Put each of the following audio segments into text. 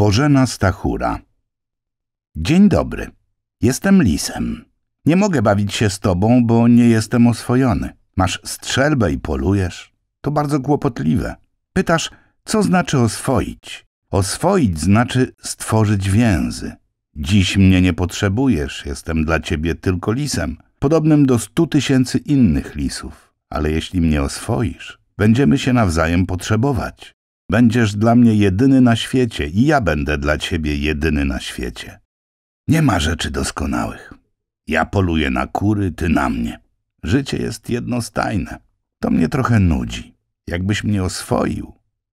Bożena Stachura. Dzień dobry. Jestem lisem. Nie mogę bawić się z tobą, bo nie jestem oswojony. Masz strzelbę i polujesz. To bardzo kłopotliwe. Pytasz, co znaczy oswoić? Oswoić znaczy stworzyć więzy. Dziś mnie nie potrzebujesz, jestem dla ciebie tylko lisem, podobnym do stu tysięcy innych lisów. Ale jeśli mnie oswoisz, będziemy się nawzajem potrzebować. Będziesz dla mnie jedyny na świecie i ja będę dla ciebie jedyny na świecie. Nie ma rzeczy doskonałych. Ja poluję na kury, ty na mnie. Życie jest jednostajne. To mnie trochę nudzi. Jakbyś mnie oswoił,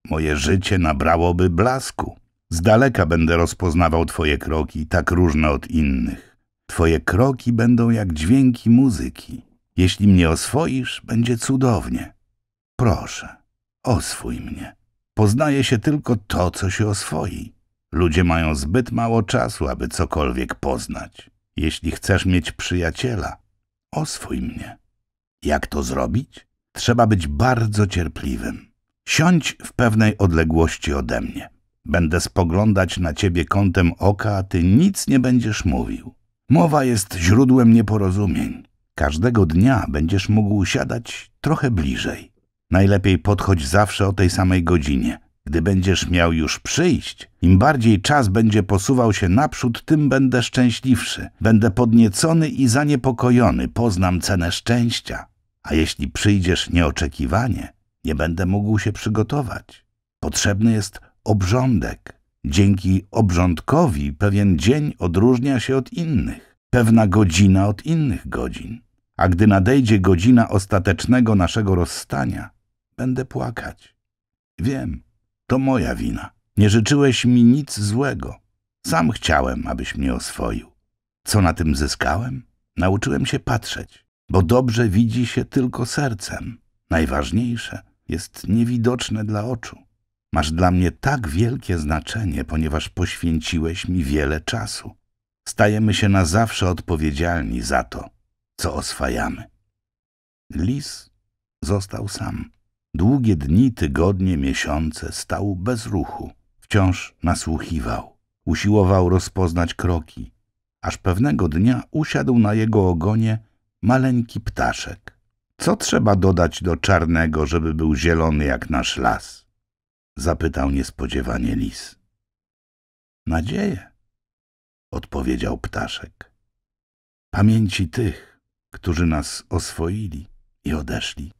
moje życie nabrałoby blasku. Z daleka będę rozpoznawał twoje kroki, tak różne od innych. Twoje kroki będą jak dźwięki muzyki. Jeśli mnie oswoisz, będzie cudownie. Proszę, oswój mnie. Poznaje się tylko to, co się oswoi. Ludzie mają zbyt mało czasu, aby cokolwiek poznać. Jeśli chcesz mieć przyjaciela, oswój mnie. Jak to zrobić? Trzeba być bardzo cierpliwym. Siądź w pewnej odległości ode mnie. Będę spoglądać na ciebie kątem oka, a ty nic nie będziesz mówił. Mowa jest źródłem nieporozumień. Każdego dnia będziesz mógł siadać trochę bliżej. Najlepiej podchodź zawsze o tej samej godzinie. Gdy będziesz miał już przyjść, im bardziej czas będzie posuwał się naprzód, tym będę szczęśliwszy. Będę podniecony i zaniepokojony, poznam cenę szczęścia. A jeśli przyjdziesz nieoczekiwanie, nie będę mógł się przygotować. Potrzebny jest obrządek. Dzięki obrządkowi pewien dzień odróżnia się od innych, pewna godzina od innych godzin. A gdy nadejdzie godzina ostatecznego naszego rozstania, Będę płakać. Wiem, to moja wina. Nie życzyłeś mi nic złego. Sam chciałem, abyś mnie oswoił. Co na tym zyskałem? Nauczyłem się patrzeć, bo dobrze widzi się tylko sercem. Najważniejsze jest niewidoczne dla oczu. Masz dla mnie tak wielkie znaczenie, ponieważ poświęciłeś mi wiele czasu. Stajemy się na zawsze odpowiedzialni za to, co oswajamy. Lis został sam. Długie dni, tygodnie, miesiące stał bez ruchu. Wciąż nasłuchiwał. Usiłował rozpoznać kroki. Aż pewnego dnia usiadł na jego ogonie maleńki ptaszek. Co trzeba dodać do czarnego, żeby był zielony jak nasz las? Zapytał niespodziewanie lis. Nadzieje, odpowiedział ptaszek. Pamięci tych, którzy nas oswoili i odeszli.